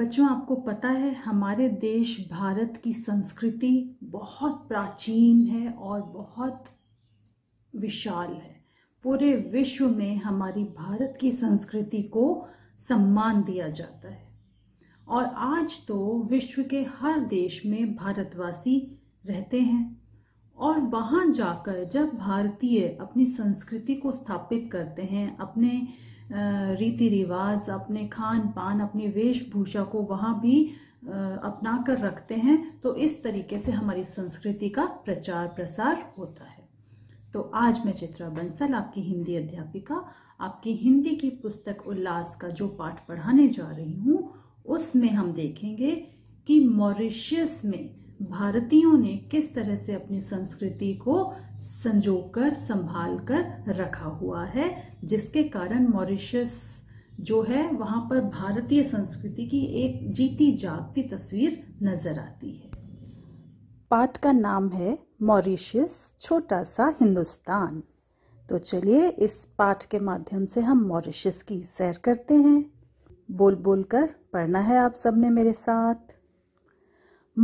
बच्चों आपको पता है हमारे देश भारत की संस्कृति बहुत प्राचीन है और बहुत विशाल है पूरे विश्व में हमारी भारत की संस्कृति को सम्मान दिया जाता है और आज तो विश्व के हर देश में भारतवासी रहते हैं और वहाँ जाकर जब भारतीय अपनी संस्कृति को स्थापित करते हैं अपने रीति रिवाज अपने खान पान अपनी वेशभूषा को वहाँ भी अपना कर रखते हैं तो इस तरीके से हमारी संस्कृति का प्रचार प्रसार होता है तो आज मैं चित्रा बंसल आपकी हिंदी अध्यापिका आपकी हिंदी की पुस्तक उल्लास का जो पाठ पढ़ाने जा रही हूँ उसमें हम देखेंगे कि मॉरिशियस में भारतीयों ने किस तरह से अपनी संस्कृति को संजोकर संभाल कर रखा हुआ है जिसके कारण मॉरिशस जो है वहाँ पर भारतीय संस्कृति की एक जीती जागती तस्वीर नजर आती है पाठ का नाम है मॉरिशस छोटा सा हिंदुस्तान तो चलिए इस पाठ के माध्यम से हम मॉरिशस की सैर करते हैं बोल बोल कर पढ़ना है आप सबने मेरे साथ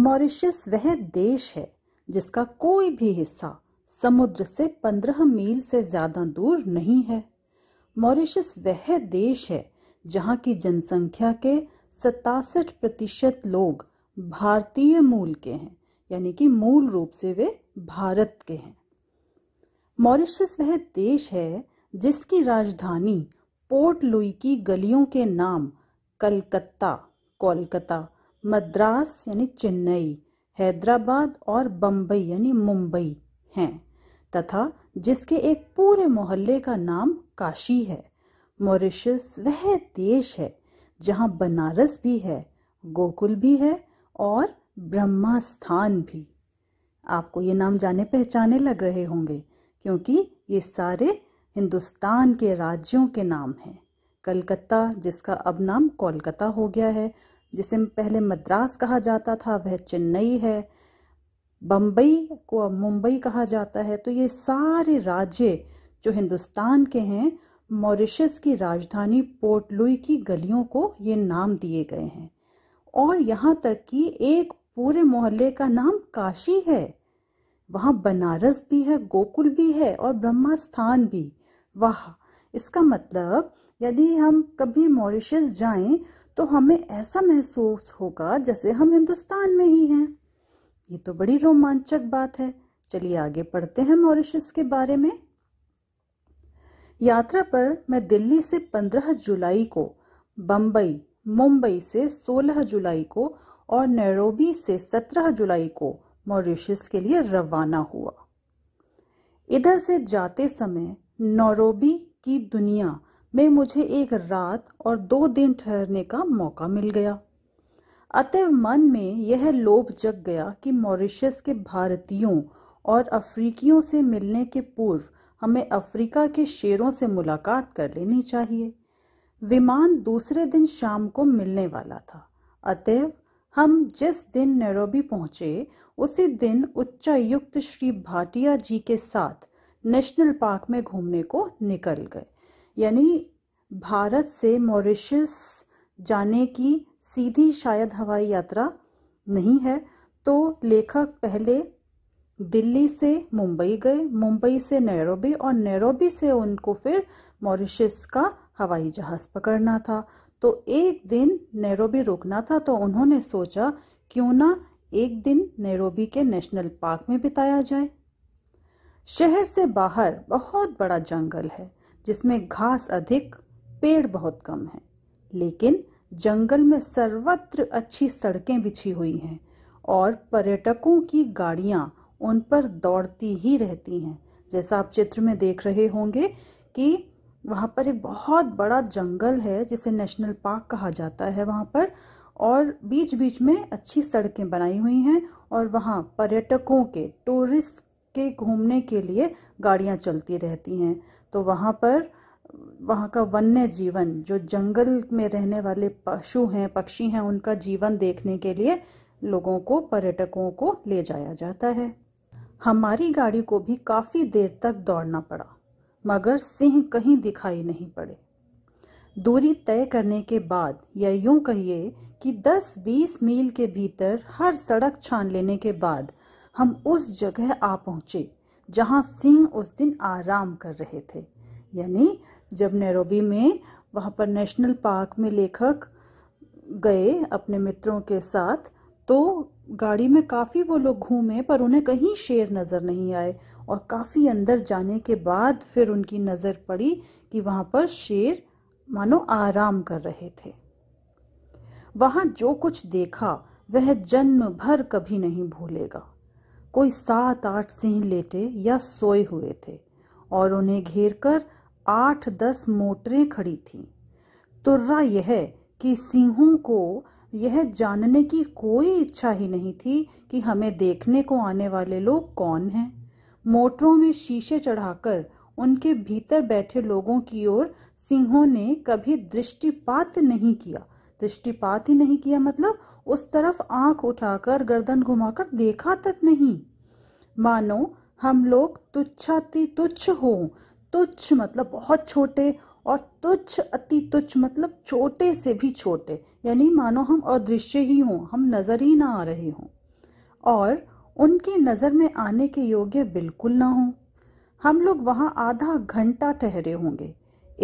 मॉरिशस वह देश है जिसका कोई भी हिस्सा समुद्र से पंद्रह मील से ज्यादा दूर नहीं है मॉरिशस वह देश है जहाँ की जनसंख्या के सतासठ प्रतिशत लोग भारतीय मूल के हैं यानी कि मूल रूप से वे भारत के हैं मॉरिशस वह देश है जिसकी राजधानी पोर्ट लुई की गलियों के नाम कलकत्ता कोलकाता मद्रास यानी चेन्नई हैदराबाद और बम्बई यानी मुंबई हैं तथा जिसके एक पूरे मोहल्ले का नाम काशी है मॉरिशस वह देश है जहाँ बनारस भी है गोकुल भी है और ब्रह्मा स्थान भी आपको ये नाम जाने पहचाने लग रहे होंगे क्योंकि ये सारे हिंदुस्तान के राज्यों के नाम हैं कलकत्ता जिसका अब नाम कोलकाता हो गया है जिसे पहले मद्रास कहा जाता था वह चेन्नई है बम्बई को अब मुंबई कहा जाता है तो ये सारे राज्य जो हिंदुस्तान के हैं मॉरिशस की राजधानी पोर्ट लुई की गलियों को ये नाम दिए गए हैं और यहाँ तक कि एक पूरे मोहल्ले का नाम काशी है वहाँ बनारस भी है गोकुल भी है और ब्रह्मा स्थान भी वाह इसका मतलब यदि हम कभी मॉरिशस जाएं तो हमें ऐसा महसूस होगा जैसे हम हिंदुस्तान में ही हैं ये तो बड़ी रोमांचक बात है चलिए आगे पढ़ते हैं मॉरिशस के बारे में यात्रा पर मैं दिल्ली से 15 जुलाई को बम्बई मुंबई से 16 जुलाई को और नैरोबी से 17 जुलाई को मॉरिशस के लिए रवाना हुआ इधर से जाते समय नौरोबी की दुनिया में मुझे एक रात और दो दिन ठहरने का मौका मिल गया अतएव मन में यह लोभ जग गया कि मॉरिशस के भारतीयों और अफ्रीकियों से मिलने के पूर्व हमें अफ्रीका के शेरों से मुलाकात कर लेनी चाहिए विमान दूसरे दिन शाम को मिलने वाला था अतएव हम जिस दिन नैरोबी पहुंचे उसी दिन उच्चायुक्त श्री भाटिया जी के साथ नेशनल पार्क में घूमने को निकल गए यानी भारत से मॉरिशस जाने की सीधी शायद हवाई यात्रा नहीं है तो लेखक पहले दिल्ली से मुंबई गए मुंबई से नैरोबी और नैरोबी से उनको फिर मॉरिशस का हवाई जहाज़ पकड़ना था तो एक दिन नैरोबी रुकना था तो उन्होंने सोचा क्यों ना एक दिन नैरोबी के नेशनल पार्क में बिताया जाए शहर से बाहर बहुत बड़ा जंगल है जिसमें घास अधिक पेड़ बहुत कम है लेकिन जंगल में सर्वत्र अच्छी सड़कें बिछी हुई हैं और पर्यटकों की गाड़ियाँ उन पर दौड़ती ही रहती हैं जैसा आप चित्र में देख रहे होंगे कि वहाँ पर एक बहुत बड़ा जंगल है जिसे नेशनल पार्क कहा जाता है वहाँ पर और बीच बीच में अच्छी सड़कें बनाई हुई हैं और वहाँ पर्यटकों के टूरिस्ट के घूमने के लिए गाड़ियाँ चलती रहती हैं तो वहाँ पर वहाँ का वन्य जीवन जो जंगल में रहने वाले पशु हैं पक्षी हैं उनका जीवन देखने के लिए लोगों को पर्यटकों को ले जाया जाता है हमारी गाड़ी को भी काफ़ी देर तक दौड़ना पड़ा मगर सिंह कहीं दिखाई नहीं पड़े दूरी तय करने के बाद या यूं कहिए कि 10-20 मील के भीतर हर सड़क छान लेने के बाद हम उस जगह आ पहुंचे जहां सिंह उस दिन आराम कर रहे थे यानी जब नैरोबी में वहां पर नेशनल पार्क में लेखक गए अपने मित्रों के साथ तो गाड़ी में काफ़ी वो लोग घूमे पर उन्हें कहीं शेर नज़र नहीं आए और काफ़ी अंदर जाने के बाद फिर उनकी नज़र पड़ी कि वहाँ पर शेर मानो आराम कर रहे थे वहाँ जो कुछ देखा वह जन्म भर कभी नहीं भूलेगा कोई सात आठ सिंह लेटे या सोए हुए थे और उन्हें घेर कर आठ दस मोटरें खड़ी थीं तुर्रा यह कि सिंहों को यह जानने की कोई इच्छा ही नहीं थी कि हमें देखने को आने वाले लोग कौन हैं मोटरों में शीशे चढ़ाकर उनके भीतर बैठे लोगों की ओर सिंहों ने कभी दृष्टिपात नहीं किया दृष्टिपात ही नहीं किया मतलब उस तरफ आंख उठाकर गर्दन घुमाकर देखा तक नहीं मानो हम लोग तुच्छाति तुच्छ हो तुच्छ मतलब बहुत छोटे और तुच्छ अति तुच्छ मतलब छोटे से भी छोटे यानी मानो हम अदृश्य ही हों हम नजर ही ना आ रहे हों और उनकी नजर में आने के योग्य बिल्कुल ना हो हम लोग वहां आधा घंटा ठहरे होंगे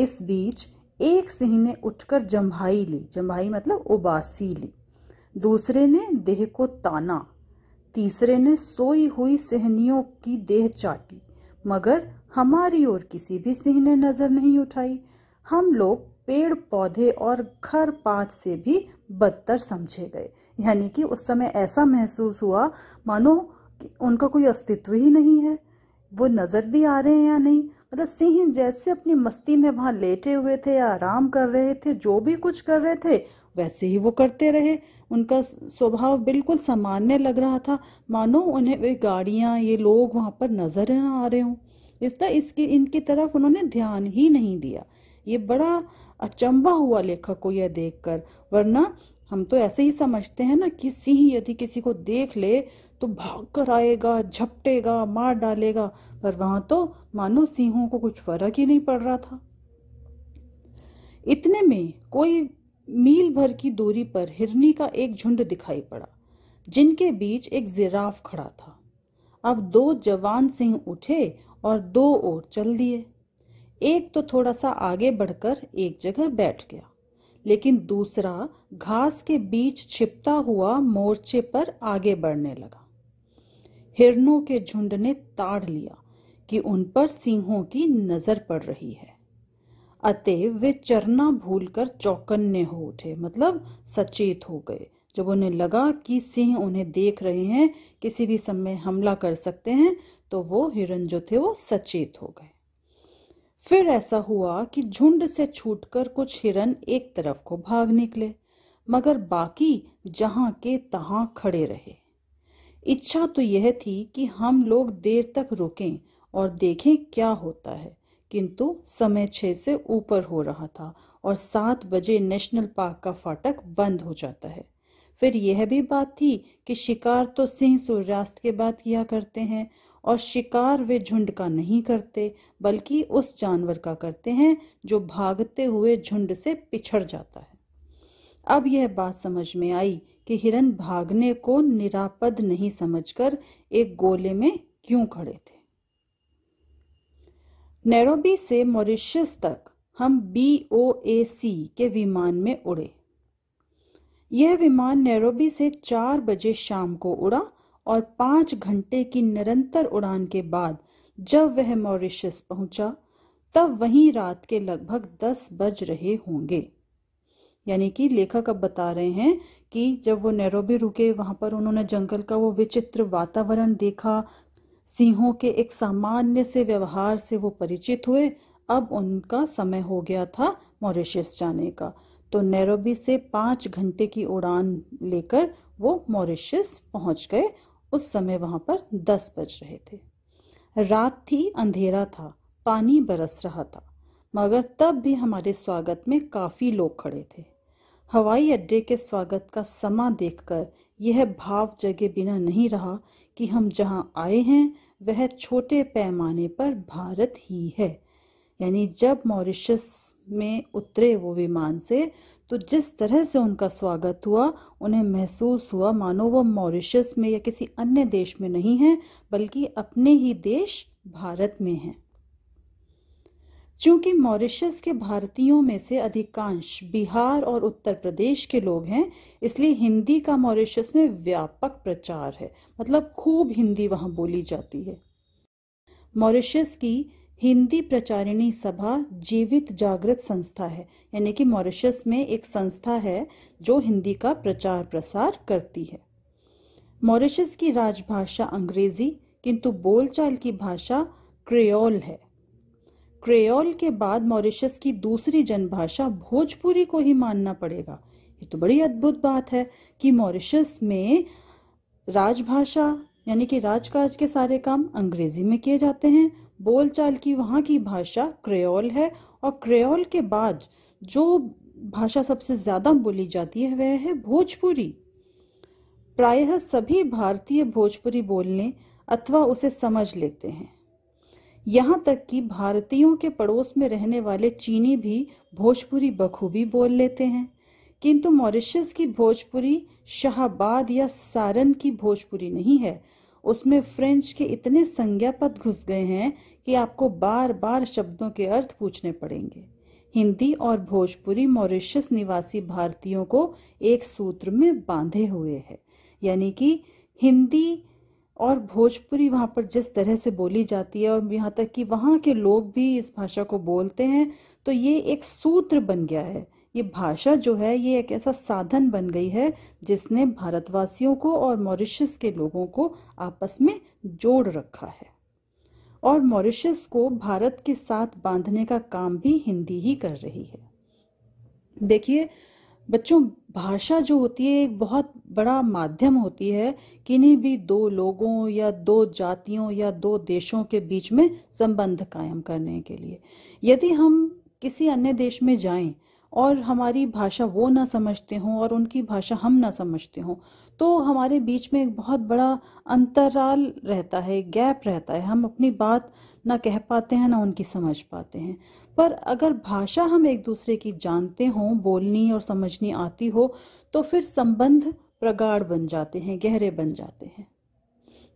इस बीच एक सिंह ने उठकर जम्भाई ली जम्भाई मतलब उबासी ली दूसरे ने देह को ताना तीसरे ने सोई हुई सिहनियों की देह चाटी मगर हमारी ओर किसी भी सिंह ने नजर नहीं उठाई हम लोग पेड़ पौधे और घर पात से भी बदतर समझे गए यानी कि उस समय ऐसा महसूस हुआ मानो कि उनका कोई अस्तित्व ही नहीं है वो नजर भी आ रहे हैं या नहीं मतलब सिंह जैसे अपनी मस्ती में वहां लेटे हुए थे या आराम कर रहे थे जो भी कुछ कर रहे थे वैसे ही वो करते रहे उनका स्वभाव बिल्कुल सामान्य लग रहा था मानो उन्हें वे गाड़ियाँ ये लोग वहाँ पर नज़र आ रहे हों तरह इसकी इनकी तरफ उन्होंने ध्यान ही नहीं दिया ये बड़ा अचंबा हुआ लेखक को यह देखकर वरना हम तो ऐसे ही समझते हैं ना कि सिंह यदि किसी को देख ले तो भाग कर आएगा झपटेगा मार डालेगा पर वहां तो मानो सिंहों को कुछ फर्क ही नहीं पड़ रहा था इतने में कोई मील भर की दूरी पर हिरनी का एक झुंड दिखाई पड़ा जिनके बीच एक जिराफ खड़ा था अब दो जवान सिंह उठे और दो ओर चल दिए एक तो थोड़ा सा आगे बढ़कर एक जगह बैठ गया लेकिन दूसरा घास के बीच छिपता हुआ मोर्चे पर आगे बढ़ने लगा हिरनों के झुंड ने ताड़ लिया कि उन पर सिंहों की नजर पड़ रही है अतएव वे चरना भूलकर चौकन्ने हो उठे मतलब सचेत हो गए जब उन्हें लगा कि सिंह उन्हें देख रहे हैं किसी भी समय हमला कर सकते हैं तो वो हिरण जो थे वो सचेत हो गए फिर ऐसा हुआ कि झुंड से छूटकर कुछ हिरण एक तरफ को भाग निकले मगर बाकी जहां के तहां खड़े रहे इच्छा तो यह थी कि हम लोग देर तक रुकें और देखें क्या होता है किंतु समय छः से ऊपर हो रहा था और सात बजे नेशनल पार्क का फाटक बंद हो जाता है फिर यह भी बात थी कि शिकार तो सिंह सूर्यास्त के बाद किया करते हैं और शिकार वे झुंड का नहीं करते बल्कि उस जानवर का करते हैं जो भागते हुए झुंड से पिछड़ जाता है अब यह बात समझ में आई कि हिरन भागने को निरापद नहीं समझकर एक गोले में क्यों खड़े थे नैरोबी से मॉरिशस तक हम बी ओ ए सी के विमान में उड़े यह विमान नैरोबी से चार बजे शाम को उड़ा और पांच घंटे की निरंतर उड़ान के बाद जब वह मॉरिशस पहुंचा तब वहीं रात के लगभग दस बज रहे होंगे यानी कि लेखक अब बता रहे हैं कि जब वो नैरोबी रुके वहां पर उन्होंने जंगल का वो विचित्र वातावरण देखा सिंहों के एक सामान्य से व्यवहार से वो परिचित हुए अब उनका समय हो गया था मॉरिशस जाने का तो नैरोबी से पाँच घंटे की उड़ान लेकर वो मॉरिशस पहुंच गए उस समय वहां पर दस बज रहे थे रात थी अंधेरा था पानी बरस रहा था मगर तब भी हमारे स्वागत में काफ़ी लोग खड़े थे हवाई अड्डे के स्वागत का समा देखकर यह भाव जगे बिना नहीं रहा कि हम जहाँ आए हैं वह छोटे पैमाने पर भारत ही है यानी जब मॉरिशस में उतरे वो विमान से तो जिस तरह से उनका स्वागत हुआ उन्हें महसूस हुआ मानो वो मॉरिशस में या किसी अन्य देश में नहीं है बल्कि अपने ही देश भारत में हैं चूंकि मॉरिशस के भारतीयों में से अधिकांश बिहार और उत्तर प्रदेश के लोग हैं इसलिए हिंदी का मॉरिशस में व्यापक प्रचार है मतलब खूब हिंदी वहां बोली जाती है मॉरिशस की हिंदी प्रचारिणी सभा जीवित जागृत संस्था है यानी कि मॉरिशस में एक संस्था है जो हिंदी का प्रचार प्रसार करती है मॉरिशस की राजभाषा अंग्रेजी किंतु बोलचाल की भाषा क्रेओल है क्रेओल के बाद मॉरिशस की दूसरी जनभाषा भोजपुरी को ही मानना पड़ेगा ये तो बड़ी अद्भुत बात है कि मॉरिशस में राजभाषा यानी कि राजकाज के सारे काम अंग्रेजी में किए जाते हैं बोलचाल की वहाँ की भाषा क्रेओल है और क्रेओल के बाद जो भाषा सबसे ज़्यादा बोली जाती है वह है भोजपुरी प्रायः सभी भारतीय भोजपुरी बोलने अथवा उसे समझ लेते हैं यहाँ तक कि भारतीयों के पड़ोस में रहने वाले चीनी भी भोजपुरी बखूबी बोल लेते हैं किंतु मॉरिशस की भोजपुरी शाहबाद या सारन की भोजपुरी नहीं है उसमें फ्रेंच के इतने संज्ञा पद घुस गए हैं कि आपको बार बार शब्दों के अर्थ पूछने पड़ेंगे हिंदी और भोजपुरी मॉरिशस निवासी भारतीयों को एक सूत्र में बांधे हुए है यानी कि हिंदी और भोजपुरी वहाँ पर जिस तरह से बोली जाती है और यहाँ तक कि वहाँ के लोग भी इस भाषा को बोलते हैं तो ये एक सूत्र बन गया है ये भाषा जो है ये एक ऐसा साधन बन गई है जिसने भारतवासियों को और मॉरिशस के लोगों को आपस में जोड़ रखा है और मॉरिशस को भारत के साथ बांधने का काम भी हिंदी ही कर रही है देखिए बच्चों भाषा जो होती है एक बहुत बड़ा माध्यम होती है किन्हीं भी दो लोगों या दो जातियों या दो देशों के बीच में संबंध कायम करने के लिए यदि हम किसी अन्य देश में जाएं और हमारी भाषा वो ना समझते हों और उनकी भाषा हम ना समझते हों तो हमारे बीच में एक बहुत बड़ा अंतराल रहता है गैप रहता है हम अपनी बात ना कह पाते हैं ना उनकी समझ पाते हैं पर अगर भाषा हम एक दूसरे की जानते हों बोलनी और समझनी आती हो तो फिर संबंध प्रगाढ़ बन जाते हैं गहरे बन जाते हैं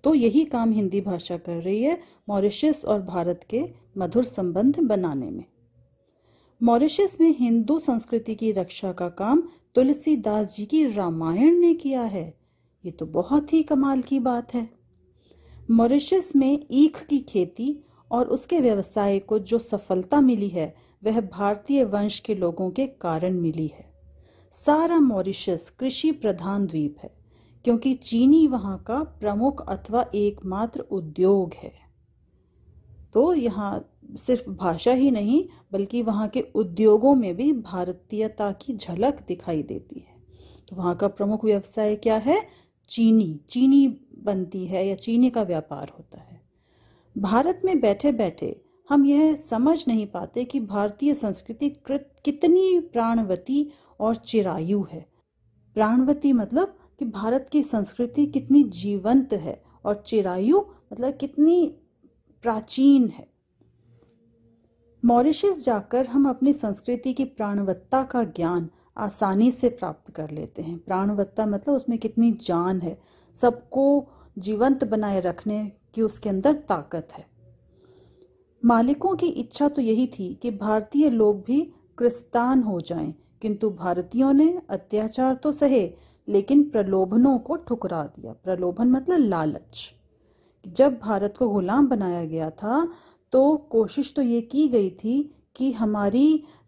तो यही काम हिंदी भाषा कर रही है मॉरिशस और भारत के मधुर संबंध बनाने में मॉरिशस में हिंदू संस्कृति की रक्षा का काम तुलसीदास जी की रामायण ने किया है ये तो बहुत ही कमाल की बात है मॉरिशस में ईख की खेती और उसके व्यवसाय को जो सफलता मिली है वह भारतीय वंश के लोगों के कारण मिली है सारा मॉरिशस कृषि प्रधान द्वीप है क्योंकि चीनी वहाँ का प्रमुख अथवा एकमात्र उद्योग है तो यहाँ सिर्फ भाषा ही नहीं बल्कि वहाँ के उद्योगों में भी भारतीयता की झलक दिखाई देती है तो वहाँ का प्रमुख व्यवसाय क्या है चीनी चीनी बनती है या चीनी का व्यापार होता है भारत में बैठे बैठे हम यह समझ नहीं पाते कि भारतीय संस्कृति कृत कितनी प्राणवती और चिरायु है प्राणवती मतलब कि भारत की संस्कृति कितनी जीवंत है और चिरायु मतलब कितनी प्राचीन है मॉरिशस जाकर हम अपनी संस्कृति की प्राणवत्ता का ज्ञान आसानी से प्राप्त कर लेते हैं प्राणवत्ता मतलब उसमें कितनी जान है सबको जीवंत बनाए रखने कि उसके अंदर ताकत है मालिकों की इच्छा तो यही थी कि भारतीय लोग भी क्रिस्तान हो जाएं, किंतु भारतीयों ने अत्याचार तो सहे लेकिन प्रलोभनों को ठुकरा दिया प्रलोभन मतलब लालच जब भारत को गुलाम बनाया गया था तो कोशिश तो ये की गई थी कि हमारी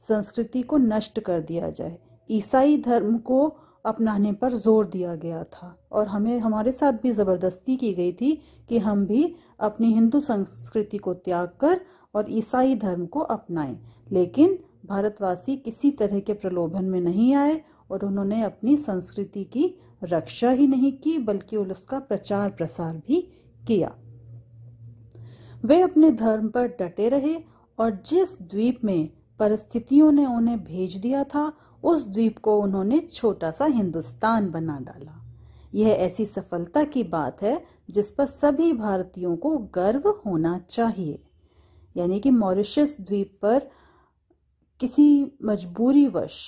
संस्कृति को नष्ट कर दिया जाए ईसाई धर्म को अपनाने पर जोर दिया गया था और हमें हमारे साथ भी ज़बरदस्ती की गई थी कि हम भी अपनी हिंदू संस्कृति को त्याग कर और ईसाई धर्म को अपनाएं लेकिन भारतवासी किसी तरह के प्रलोभन में नहीं आए और उन्होंने अपनी संस्कृति की रक्षा ही नहीं की बल्कि उसका प्रचार प्रसार भी किया वे अपने धर्म पर डटे रहे और जिस द्वीप में परिस्थितियों ने उन्हें भेज दिया था उस द्वीप को उन्होंने छोटा सा हिंदुस्तान बना डाला यह ऐसी सफलता की बात है जिस पर सभी भारतीयों को गर्व होना चाहिए यानी कि मॉरिशस द्वीप पर किसी मजबूरीवश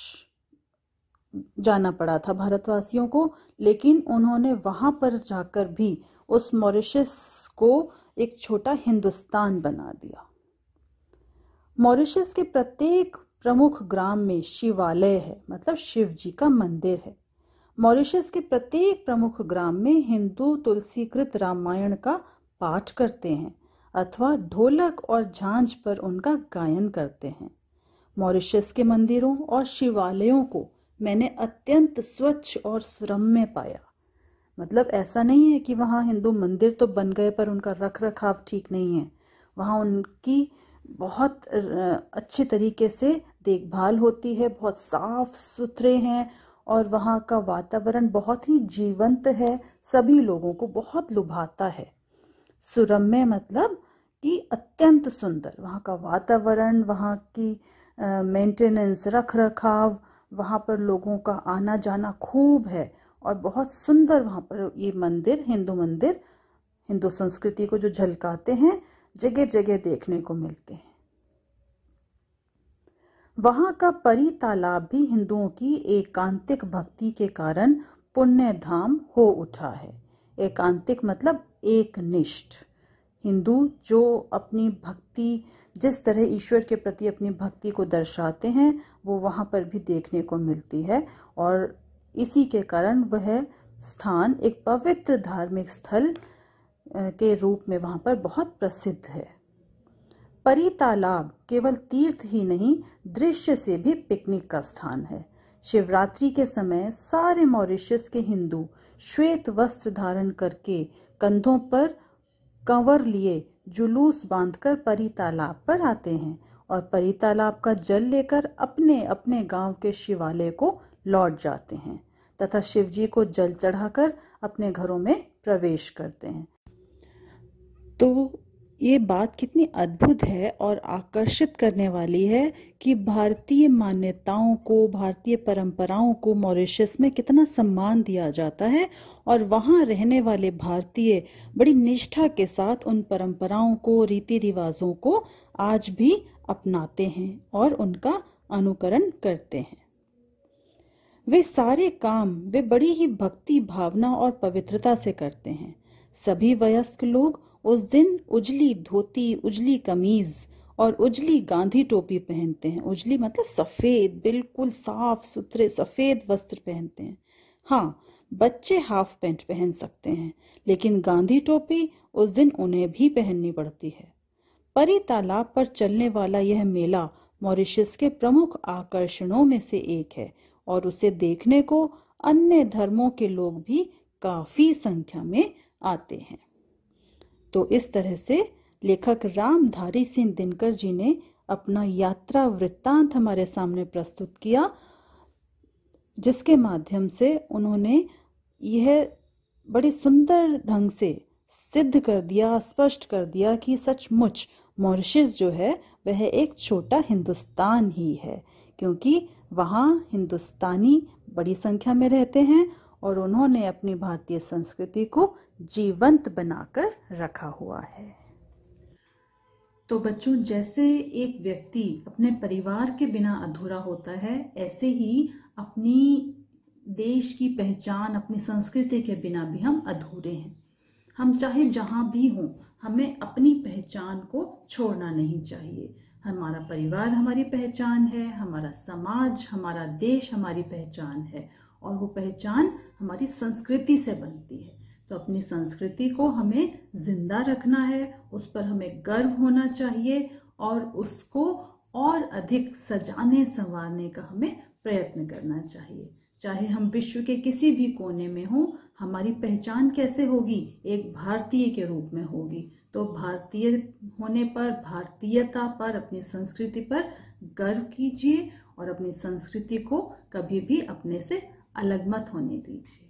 जाना पड़ा था भारतवासियों को लेकिन उन्होंने वहां पर जाकर भी उस मॉरिशस को एक छोटा हिंदुस्तान बना दिया मॉरिशस के प्रत्येक प्रमुख ग्राम में शिवालय है मतलब शिव जी का मंदिर है मॉरिशस के प्रत्येक प्रमुख ग्राम में हिंदू तुलसीकृत रामायण का पाठ करते हैं अथवा ढोलक और झांझ पर उनका गायन करते हैं मॉरिशस के मंदिरों और शिवालयों को मैंने अत्यंत स्वच्छ और सुरम्य पाया मतलब ऐसा नहीं है कि वहाँ हिंदू मंदिर तो बन गए पर उनका रख रखाव ठीक नहीं है वहाँ उनकी बहुत अच्छे तरीके से देखभाल होती है बहुत साफ सुथरे हैं और वहाँ का वातावरण बहुत ही जीवंत है सभी लोगों को बहुत लुभाता है सुरम्य मतलब कि अत्यंत सुंदर वहाँ का वातावरण वहाँ की मेंटेनेंस रख रखाव वहाँ पर लोगों का आना जाना खूब है और बहुत सुंदर वहाँ पर ये मंदिर हिंदू मंदिर हिंदू संस्कृति को जो झलकाते हैं जगह जगह देखने को मिलते हैं वहां का परी तालाब भी हिंदुओं की एकांतिक भक्ति के कारण पुण्य धाम हो उठा है एकांतिक मतलब एक निष्ठ हिंदू जो अपनी भक्ति जिस तरह ईश्वर के प्रति अपनी भक्ति को दर्शाते हैं वो वहाँ पर भी देखने को मिलती है और इसी के कारण वह स्थान एक पवित्र धार्मिक स्थल के रूप में वहाँ पर बहुत प्रसिद्ध है परी तालाब केवल तीर्थ ही नहीं दृश्य से भी पिकनिक का स्थान है शिवरात्रि के समय सारे मॉरिशस के हिंदू श्वेत वस्त्र धारण करके कंधों पर कंवर लिए जुलूस बांधकर परी तालाब पर आते हैं और परी तालाब का जल लेकर अपने अपने गांव के शिवालय को लौट जाते हैं तथा शिवजी को जल चढ़ाकर अपने घरों में प्रवेश करते हैं तो ये बात कितनी अद्भुत है और आकर्षित करने वाली है कि भारतीय मान्यताओं को भारतीय परंपराओं को मॉरिशस में कितना सम्मान दिया जाता है और वहाँ रहने वाले भारतीय बड़ी निष्ठा के साथ उन परंपराओं को रीति रिवाजों को आज भी अपनाते हैं और उनका अनुकरण करते हैं वे सारे काम वे बड़ी ही भक्ति भावना और पवित्रता से करते हैं सभी वयस्क लोग उस दिन उजली धोती उजली कमीज और उजली गांधी टोपी पहनते हैं उजली मतलब सफ़ेद बिल्कुल साफ सुथरे सफ़ेद वस्त्र पहनते हैं हाँ बच्चे हाफ पैंट पहन सकते हैं लेकिन गांधी टोपी उस दिन उन्हें भी पहननी पड़ती है परी तालाब पर चलने वाला यह मेला मॉरिशस के प्रमुख आकर्षणों में से एक है और उसे देखने को अन्य धर्मों के लोग भी काफ़ी संख्या में आते हैं तो इस तरह से लेखक रामधारी सिंह दिनकर जी ने अपना यात्रा वृत्तांत हमारे सामने प्रस्तुत किया जिसके माध्यम से उन्होंने यह बड़ी सुंदर ढंग से सिद्ध कर दिया स्पष्ट कर दिया कि सचमुच मॉरिशस जो है वह एक छोटा हिंदुस्तान ही है क्योंकि वहाँ हिंदुस्तानी बड़ी संख्या में रहते हैं और उन्होंने अपनी भारतीय संस्कृति को जीवंत बनाकर रखा हुआ है तो बच्चों जैसे एक व्यक्ति अपने परिवार के बिना अधूरा होता है ऐसे ही अपनी देश की पहचान अपनी संस्कृति के बिना भी हम अधूरे हैं हम चाहे जहाँ भी हों हमें अपनी पहचान को छोड़ना नहीं चाहिए हमारा परिवार हमारी पहचान है हमारा समाज हमारा देश हमारी पहचान है और वो पहचान हमारी संस्कृति से बनती है तो अपनी संस्कृति को हमें जिंदा रखना है उस पर हमें गर्व होना चाहिए और उसको और अधिक सजाने संवारने का हमें प्रयत्न करना चाहिए चाहे हम विश्व के किसी भी कोने में हों हमारी पहचान कैसे होगी एक भारतीय के रूप में होगी तो भारतीय होने पर भारतीयता पर अपनी संस्कृति पर गर्व कीजिए और अपनी संस्कृति को कभी भी अपने से अलग मत होने दीजिए